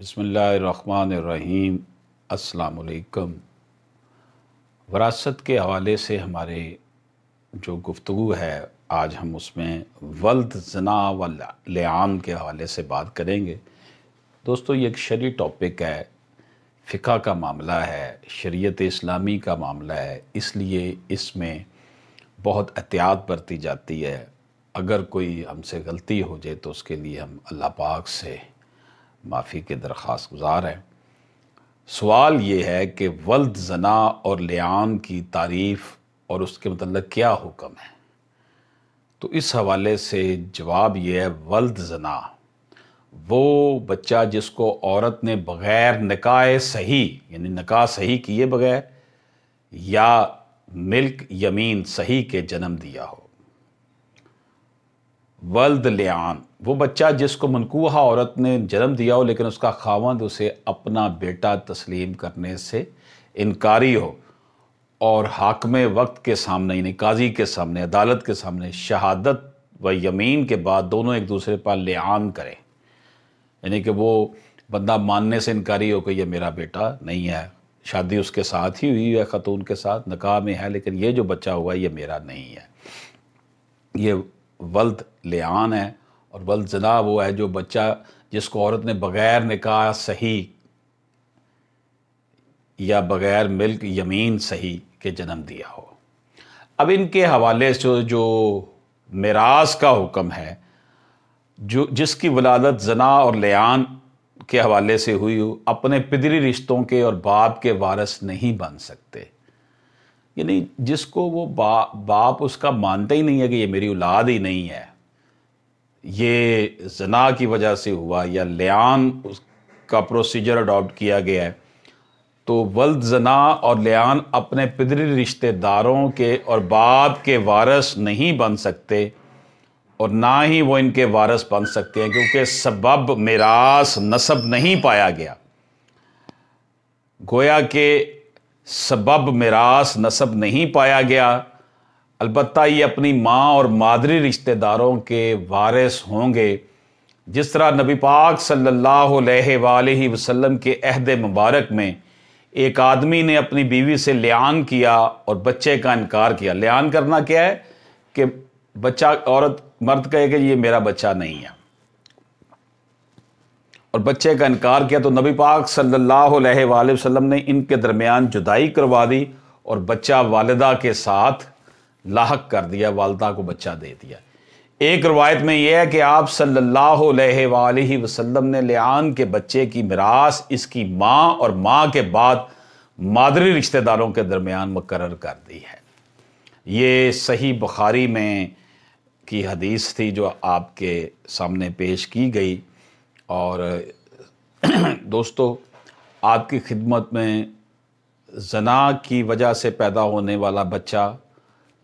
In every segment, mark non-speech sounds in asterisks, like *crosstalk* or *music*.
बसमीम् अल्लाम वरासत के हवाले से हमारे जो गुफ्तु है आज हम उसमें वल्द जना व लेआम के हवाले से बात करेंगे दोस्तों ये एक शरी टॉपिक है फ़िका का मामला है शरीयत इस्लामी का मामला है इसलिए इसमें बहुत एहतियात बरती जाती है अगर कोई हमसे गलती हो जाए तो उसके लिए हम अल्लाह पाक से माफ़ी के दरख्वास गुजार हैं सवाल ये है कि वल्द जना और लियान की तारीफ़ और उसके मतलब क्या हुक्म है तो इस हवाले से जवाब ये है वल्द जना वो बच्चा जिसको औरत ने बग़ैर निकाह सही यानी निकाह सही किए बगैर या मिल्क यमीन सही के जन्म दिया हो वल्द लियान वो बच्चा जिसको मनकूहा औरत ने जन्म दिया हो लेकिन उसका खावंद उसे अपना बेटा तस्लीम करने से इनकारी हो और हाकम वक्त के सामने यानी काजी के सामने अदालत के सामने शहादत व यमीन के बाद दोनों एक दूसरे पर लियान करें यानी कि वो बंदा मानने से इनकारी हो कि ये मेरा बेटा नहीं है शादी उसके साथ ही हुई है ख़तून के साथ नकाह में है लेकिन ये जो बच्चा हुआ ये मेरा नहीं है ये वल्द लियान है और वल्द जना वो है जो बच्चा जिसको औरत ने बग़ैर निकाह सही या बग़ैर मिल्क यमीन सही के जन्म दिया हो अब इनके हवाले से जो मराज का हुक्म है जो जिसकी वलादत जना और लियान के हवाले से हुई हो अपने पिदरी रिश्तों के और बाप के वारस नहीं बन सकते यानी नहीं जिसको वो बा, बाप उसका मानता ही नहीं है कि ये मेरी औलाद ही नहीं है ये जना की वजह से हुआ या लियान उसका प्रोसीजर अडॉप्ट किया गया है तो वल्द जना और लियान अपने पिदरी रिश्तेदारों के और बाप के वारस नहीं बन सकते और ना ही वो इनके वारस बन सकते हैं क्योंकि सबब मेरास नसब नहीं पाया गया गोया के सबब मिरास नसब नहीं पाया गया अलबत् ये अपनी माँ और मादरी रिश्तेदारों के वारिस होंगे जिस तरह नबी पाक सल्लल्लाहु अलैहि वसल्लम के अहद मुबारक में एक आदमी ने अपनी बीवी से लियान किया और बच्चे का इनकार किया लेन करना क्या है कि बच्चा औरत मर्द कहे कि ये मेरा बच्चा नहीं है और बच्चे का इनकार किया तो नबी पाक सल्लल्लाहु अलैहि वसल्लम ने इनके दरमियान जुदाई करवा दी और बच्चा वालदा के साथ लाक कर दिया वालदा को बच्चा दे दिया एक रवायत में यह है कि आप सल्लल्लाहु अलैहि वसल्लम ने लियान के बच्चे की मिरास इसकी माँ और माँ के बाद मादरी रिश्तेदारों के दरमियान मुकर कर दी है ये सही बुखारी में की हदीस थी जो आपके सामने पेश की गई और *clears throat* दोस्तों आपकी खिदमत में जना की वजह से पैदा होने वाला बच्चा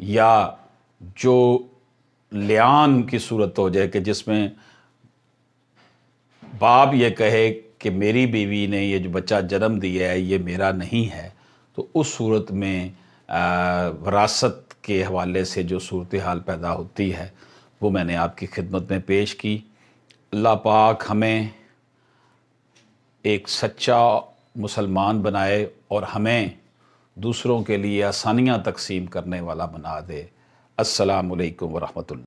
या जो लियान की सूरत हो जाए कि जिसमें बाप ये कहे कि मेरी बीवी ने ये जो बच्चा जन्म दिया है ये मेरा नहीं है तो उस सूरत में वरासत के हवाले से जो सूरत हाल पैदा होती है वो मैंने आपकी खिदमत में पेश की अल्लाह पाक हमें एक सच्चा मुसलमान बनाए और हमें दूसरों के लिए आसानियाँ तकसीम करने वाला बना दे अस्सलाम वरहमल वरहमतुल्लाह